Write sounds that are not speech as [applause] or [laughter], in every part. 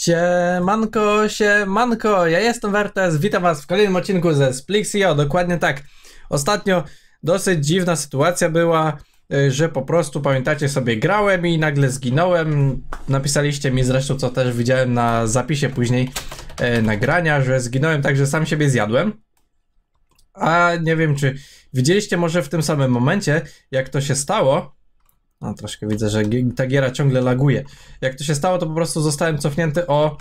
Siemanko, siemanko, ja jestem Wertes, witam was w kolejnym odcinku ze Splixio, dokładnie tak. Ostatnio dosyć dziwna sytuacja była, y, że po prostu, pamiętacie sobie, grałem i nagle zginąłem. Napisaliście mi zresztą, co też widziałem na zapisie później e, nagrania, że zginąłem tak, że sam siebie zjadłem. A nie wiem, czy widzieliście może w tym samym momencie, jak to się stało, no, troszkę widzę, że ta giera ciągle laguje. Jak to się stało, to po prostu zostałem cofnięty o...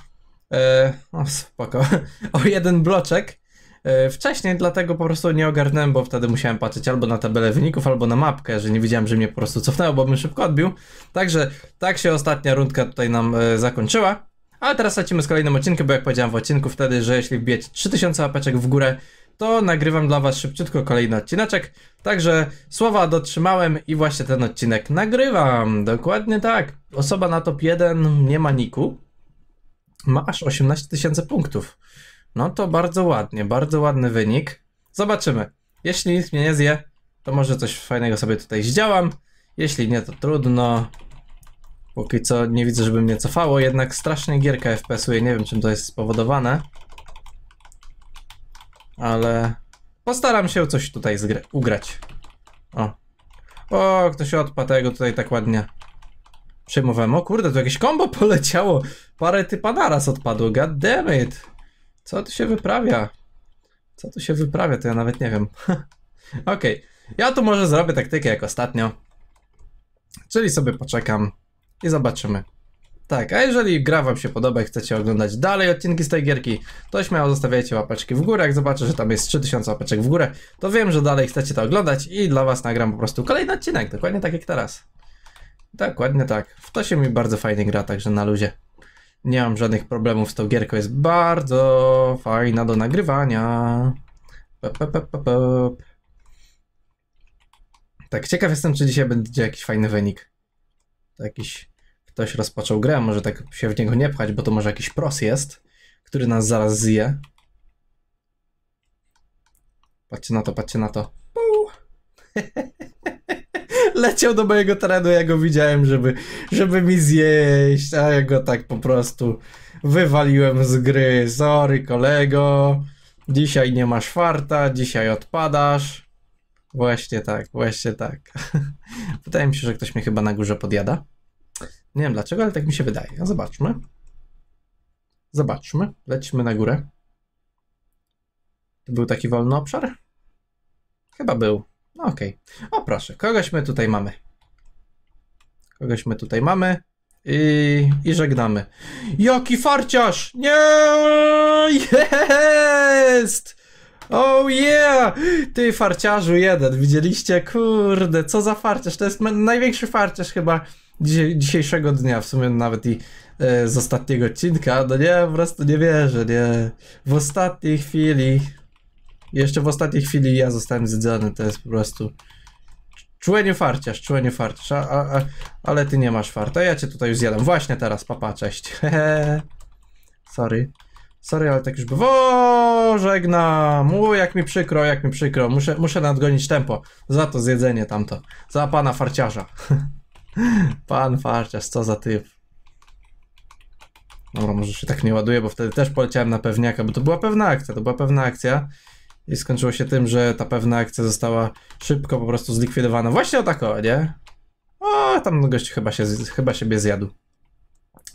E, o, spoko. [laughs] O jeden bloczek e, wcześniej, dlatego po prostu nie ogarnąłem, bo wtedy musiałem patrzeć albo na tabelę wyników, albo na mapkę, że nie widziałem, że mnie po prostu cofnęło, bo bym szybko odbił. Także tak się ostatnia rundka tutaj nam e, zakończyła. Ale teraz lecimy z kolejnym odcinkiem, bo jak powiedziałem w odcinku wtedy, że jeśli biec 3000 apeczek w górę, to nagrywam dla Was szybciutko kolejny odcineczek. Także słowa dotrzymałem i właśnie ten odcinek nagrywam. Dokładnie tak. Osoba na top 1 nie ma niku. Ma aż 18 tysięcy punktów. No to bardzo ładnie, bardzo ładny wynik. Zobaczymy. Jeśli nic mnie nie zje, to może coś fajnego sobie tutaj zdziałam. Jeśli nie, to trudno. Póki co nie widzę, żeby mnie cofało, jednak strasznie gierka FPS-uje, nie wiem czym to jest spowodowane ale postaram się coś tutaj ugrać. O. O, ktoś odpadł tego tutaj tak ładnie. Przejmowałem. O kurde, tu jakieś kombo [laughs] poleciało. Parę typa naraz odpadło. God damn it. Co tu się wyprawia? Co tu się wyprawia, to ja nawet nie wiem. [laughs] Okej. Okay. Ja tu może zrobię taktykę jak ostatnio. Czyli sobie poczekam i zobaczymy. Tak, a jeżeli gra wam się podoba i chcecie oglądać dalej odcinki z tej gierki, to śmiało zostawiajcie łapeczki w górę. Jak zobaczę, że tam jest 3000 łapeczek w górę, to wiem, że dalej chcecie to oglądać i dla was nagram po prostu kolejny odcinek, dokładnie tak jak teraz. Dokładnie tak. W to się mi bardzo fajnie gra, także na luzie. Nie mam żadnych problemów z tą gierką, jest bardzo fajna do nagrywania. Pop, pop, pop, pop. Tak, ciekaw jestem, czy dzisiaj będzie jakiś fajny wynik. Jakiś ktoś rozpoczął grę, może tak się w niego nie pchać, bo to może jakiś pros jest, który nas zaraz zje. Patrzcie na to, patrzcie na to. [laughs] Leciał do mojego terenu, ja go widziałem, żeby, żeby mi zjeść, a ja go tak po prostu wywaliłem z gry. Sorry kolego, dzisiaj nie masz farta, dzisiaj odpadasz. Właśnie tak, właśnie tak. [laughs] Wydaje mi się, że ktoś mnie chyba na górze podjada. Nie wiem dlaczego, ale tak mi się wydaje. No, zobaczmy. Zobaczmy. Lećmy na górę. To był taki wolny obszar? Chyba był. No, Okej. Okay. O proszę, kogoś my tutaj mamy. Kogoś my tutaj mamy. I, I żegnamy. Jaki farciarz! Nie! Jest! Oh yeah! Ty farciarzu jeden, widzieliście? Kurde, co za farciarz. To jest największy farciarz chyba dzisiejszego dnia, w sumie nawet i e, z ostatniego odcinka, no nie, po prostu nie wierzę, nie. W ostatniej chwili, jeszcze w ostatniej chwili ja zostałem zjedzony, to jest po prostu... Czułenie farciarz, czułenie farciarz, a, a, a, ale ty nie masz farta, ja cię tutaj już zjadam, właśnie teraz, papa, cześć. [laughs] Sorry. Sorry, ale tak już było. Żegnam. U, jak mi przykro, jak mi przykro. Muszę, muszę nadgonić tempo. Za to zjedzenie tamto. Za pana farciarza. [laughs] Pan farciarz, co za typ. Dobra, może się tak nie ładuje, bo wtedy też poleciałem na pewniaka, bo to była pewna akcja, to była pewna akcja. I skończyło się tym, że ta pewna akcja została szybko po prostu zlikwidowana. Właśnie o tako, nie? O, tam gość chyba, się, chyba siebie zjadł.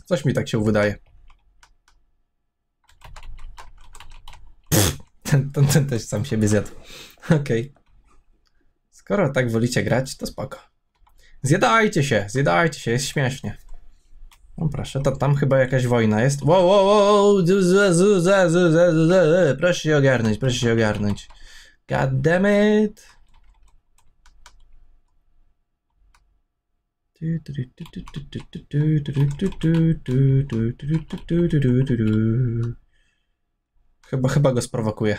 Coś mi tak się wydaje. Pff, ten, ten, ten, też sam siebie zjadł. Okej. Okay. Skoro tak wolicie grać, to spoko. Zjadajcie się, zjadajcie się, jest śmiesznie. No proszę, to tam chyba jakaś wojna jest. Wow, wow, wow, proszę się ogarnąć, proszę się ogarnąć. God damn it. Chyba, chyba go sprowokuje.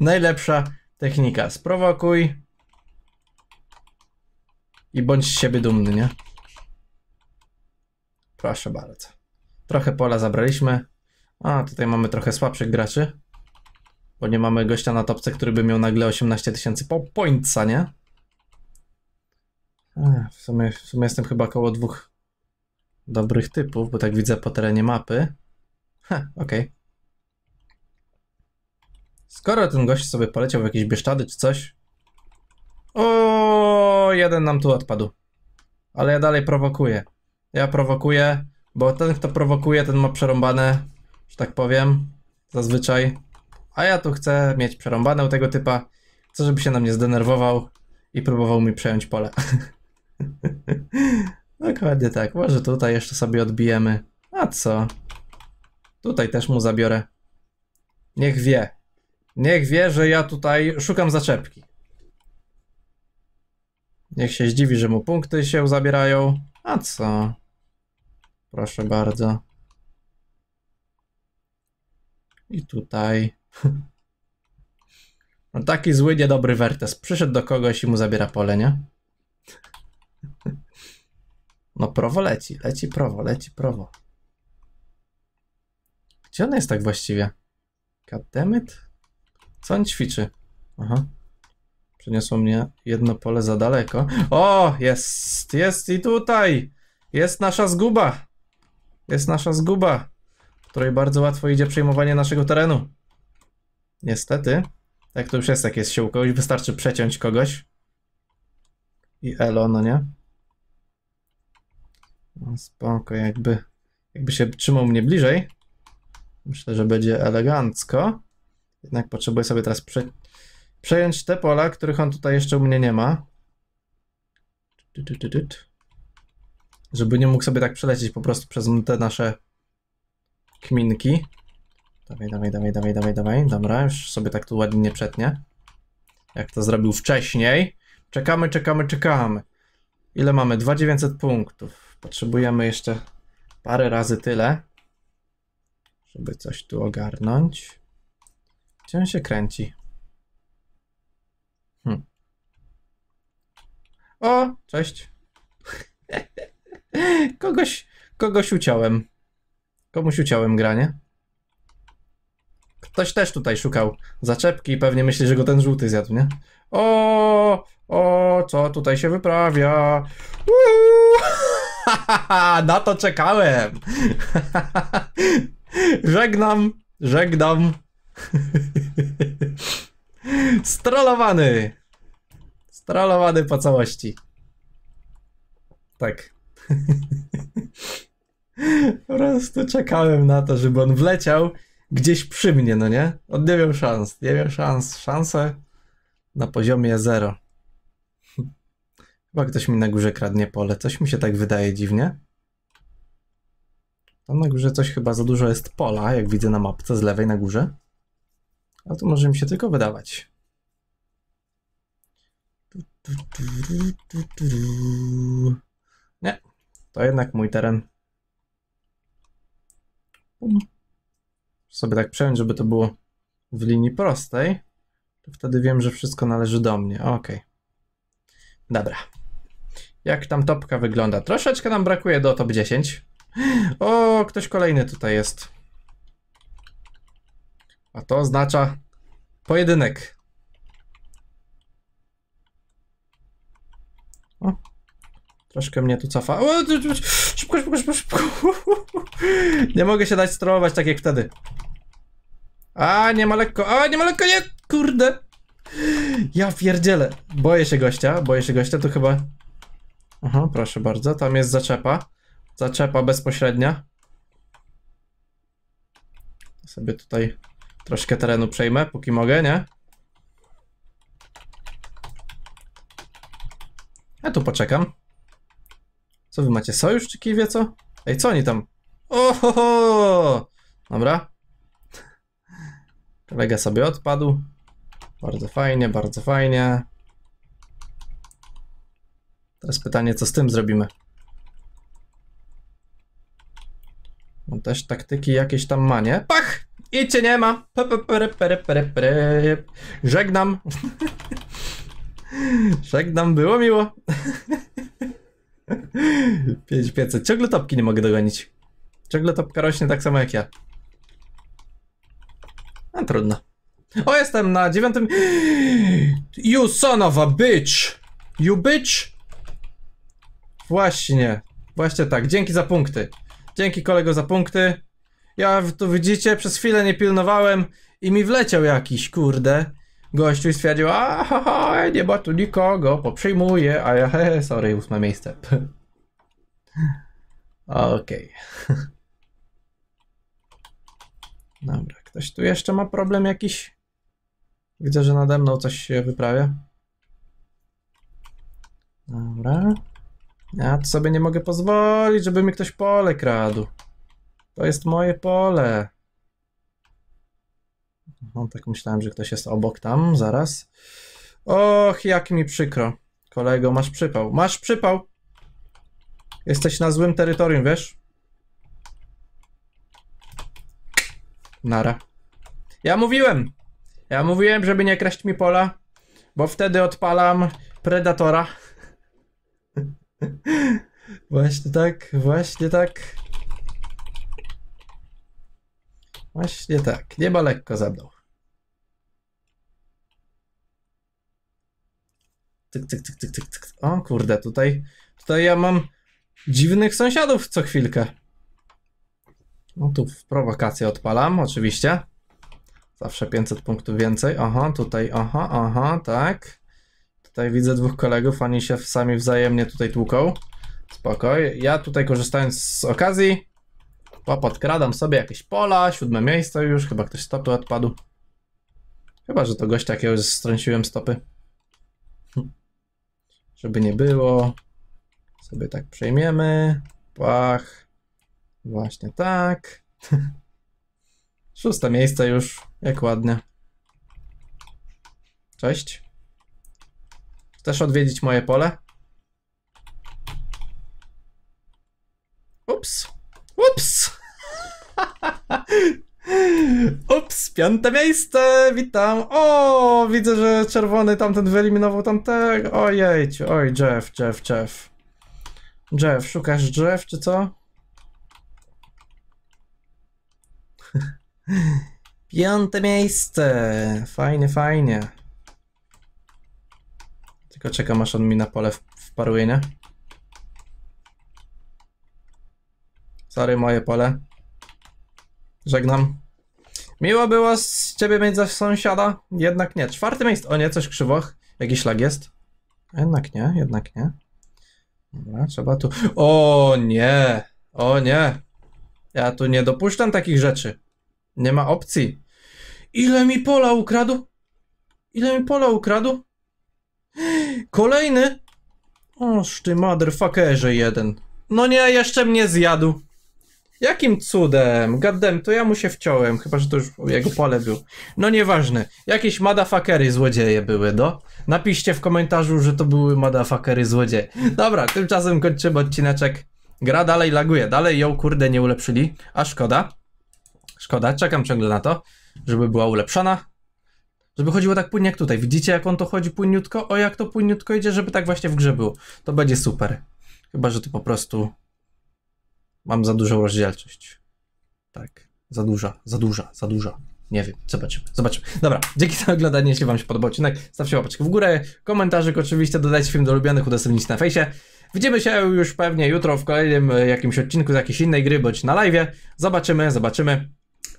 Najlepsza technika. Sprowokuj. I bądź z siebie dumny, nie? Proszę bardzo. Trochę pola zabraliśmy. A, tutaj mamy trochę słabszych graczy. Bo nie mamy gościa na topce, który by miał nagle 18 tysięcy po pońca, nie? E, w, sumie, w sumie jestem chyba koło dwóch dobrych typów, bo tak widzę po terenie mapy. Ha, okej. Okay. Skoro ten gość sobie poleciał w jakieś bieszczady czy coś, o, jeden nam tu odpadł. Ale ja dalej prowokuję. Ja prowokuję, bo ten kto prowokuje, ten ma przerąbane, że tak powiem, zazwyczaj. A ja tu chcę mieć przerąbane u tego typa. Chcę, żeby się na mnie zdenerwował i próbował mi przejąć pole. [laughs] Dokładnie tak. Może tutaj jeszcze sobie odbijemy. A co? Tutaj też mu zabiorę. Niech wie. Niech wie, że ja tutaj szukam zaczepki. Niech się zdziwi, że mu punkty się zabierają. A co? Proszę bardzo. I tutaj. [laughs] No taki zły, niedobry Wertes. Przyszedł do kogoś i mu zabiera pole, nie? [laughs] No prowo leci, leci prowo, leci prowo. Gdzie on jest tak właściwie? Goddammit? Co on ćwiczy? Aha. Przeniosło mnie jedno pole za daleko. O, jest, jest i tutaj! Jest nasza zguba! Jest nasza zguba, której bardzo łatwo idzie przejmowanie naszego terenu. Niestety. Tak to już jest, jak jest się u kogoś. Wystarczy przeciąć kogoś. I elo, no nie? No spoko, jakby, jakby się trzymał mnie bliżej. Myślę, że będzie elegancko. Jednak potrzebuję sobie teraz przeciąć przejąć te pola, których on tutaj jeszcze u mnie nie ma. Żeby nie mógł sobie tak przelecieć po prostu przez te nasze kminki. Dawaj, dawaj, dawaj, dawaj, dawaj, dawaj. Dobra, już sobie tak tu ładnie przetnie. Jak to zrobił wcześniej. Czekamy, czekamy, czekamy. Ile mamy? 2900 punktów. Potrzebujemy jeszcze parę razy tyle, żeby coś tu ogarnąć. Gdzie on się kręci? O, cześć. [laughs] kogoś, kogoś uciąłem. Komuś uciąłem granie. Ktoś też tutaj szukał zaczepki i pewnie myśli, że go ten żółty zjadł, nie? O, o, co tutaj się wyprawia? [laughs] Na to czekałem. [laughs] żegnam, żegnam. Strolowany. Trollowany po całości. Tak. po prostu czekałem na to, żeby on wleciał gdzieś przy mnie, no nie? On nie miał szans, nie miał szans. Szanse na poziomie zero. Chyba ktoś mi na górze kradnie pole. Coś mi się tak wydaje dziwnie. Tam no, na górze coś chyba za dużo jest pola, jak widzę na mapce z lewej na górze. A tu może mi się tylko wydawać. Nie, to jednak mój teren. Sobie tak przejąć, żeby to było w linii prostej. To wtedy wiem, że wszystko należy do mnie. Ok. Dobra. Jak tam topka wygląda? Troszeczkę nam brakuje do top 10. O, ktoś kolejny tutaj jest. A to oznacza pojedynek. O, troszkę mnie tu cofa. O, szybko, szybko, szybko, szybko. [laughs] Nie mogę się dać sterować tak jak wtedy. A, nie ma lekko. A, nie ma lekko, nie! Kurde! Ja pierdzielę. Boję się gościa, boję się gościa, to chyba... Aha, proszę bardzo, tam jest zaczepa. Zaczepa bezpośrednia. Sobie tutaj troszkę terenu przejmę, póki mogę, nie? Ja tu poczekam. Co wy macie, sojusz czy wie co? Ej, co oni tam? Ohoho! Dobra. Kolega sobie odpadł. Bardzo fajnie, bardzo fajnie. Teraz pytanie, co z tym zrobimy? On też taktyki jakieś tam ma, nie? Pach! I cię nie ma! Żegnam! [laughs] nam było miło. 5500. Ciągle topki nie mogę dogonić. Ciągle topka rośnie tak samo jak ja. No trudno. O, jestem na dziewiątym... You son of a bitch! You bitch! Właśnie. Właśnie tak. Dzięki za punkty. Dzięki kolego za punkty. Ja tu widzicie, przez chwilę nie pilnowałem i mi wleciał jakiś, kurde. Gościu stwierdził, a ha, ha, nie ma tu nikogo, poprzyjmuję, a ja, he, sorry, ósme miejsce. [laughs] Okej. Okay. [laughs] Dobra, ktoś tu jeszcze ma problem jakiś? Widzę, że nade mną coś się wyprawia. Dobra. Ja sobie nie mogę pozwolić, żeby mi ktoś pole kradł. To jest moje pole. No, tak myślałem, że ktoś jest obok tam, zaraz. Och, jak mi przykro. Kolego, masz przypał. Masz przypał! Jesteś na złym terytorium, wiesz? Nara. Ja mówiłem! Ja mówiłem, żeby nie kraść mi pola, bo wtedy odpalam predatora. [laughs] właśnie tak, właśnie tak. Właśnie tak. Nieba lekko zabrał. Tyk, tyk, tyk, tyk, tyk, tyk. O kurde, tutaj, tutaj ja mam dziwnych sąsiadów co chwilkę. No tu prowokację odpalam, oczywiście. Zawsze 500 punktów więcej. Aha, tutaj, aha, aha, tak. Tutaj widzę dwóch kolegów, oni się sami wzajemnie tutaj tłuką. Spokoj. Ja tutaj korzystając z okazji, podkradam sobie jakieś pola, siódme miejsce już, chyba ktoś stopy odpadł. Chyba, że to gość jakiegoś strąciłem stopy. Hm żeby nie było, sobie tak przejmiemy, pach, właśnie tak. [laughs] Szóste miejsce już, jak ładnie. Cześć. Chcesz odwiedzić moje pole? Ups. Ups, piąte miejsce, witam. O, widzę, że czerwony tamten wyeliminował tamtego. Ojejciu, oj, Jeff, Jeff, Jeff. Jeff, szukasz Jeff, czy co? [laughs] Piąte miejsce. Fajnie, fajnie. Tylko czekam aż on mi na pole wparuje, nie? Sorry, moje pole. Żegnam. Miło było z ciebie mieć za sąsiada? Jednak nie. Czwarte miejsce. O nie, coś krzywoch, Jakiś lag jest? Jednak nie, jednak nie. Dobra, trzeba tu... O nie! O nie! Ja tu nie dopuszczam takich rzeczy. Nie ma opcji. Ile mi pola ukradł? Ile mi pola ukradł? Kolejny? Oż ty motherfuckerze jeden. No nie, jeszcze mnie zjadł. Jakim cudem? Goddamn, to ja mu się wciąłem, chyba że to już jego pole był. No nieważne. Jakieś madafakery złodzieje były, do? No. Napiszcie w komentarzu, że to były madafakery złodzieje. Dobra, tymczasem kończymy odcineczek. Gra dalej laguje, dalej ją kurde nie ulepszyli, a szkoda. Szkoda, czekam ciągle na to, żeby była ulepszona. Żeby chodziło tak płynnie jak tutaj. Widzicie jak on to chodzi płynniutko? O jak to płynniutko idzie, żeby tak właśnie w grze było. To będzie super. Chyba, że to po prostu Mam za dużą rozdzielczość. Tak. Za duża, za duża, za duża. Nie wiem, zobaczymy, zobaczymy. Dobra, dzięki za oglądanie, jeśli wam się podobał odcinek, stawcie łapeczkę w górę, komentarzyk oczywiście, dodajcie film do ulubionych, udostępnijcie na fejsie. Widzimy się już pewnie jutro w kolejnym e, jakimś odcinku z jakiejś innej gry, bądź na live. Zobaczymy, zobaczymy.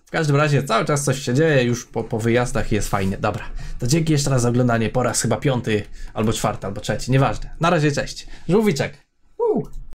W każdym razie cały czas coś się dzieje, już po, po wyjazdach jest fajnie. Dobra, to dzięki jeszcze raz za oglądanie, po raz chyba piąty, albo czwarty, albo trzeci, nieważne. Na razie, cześć. Żółwiczek.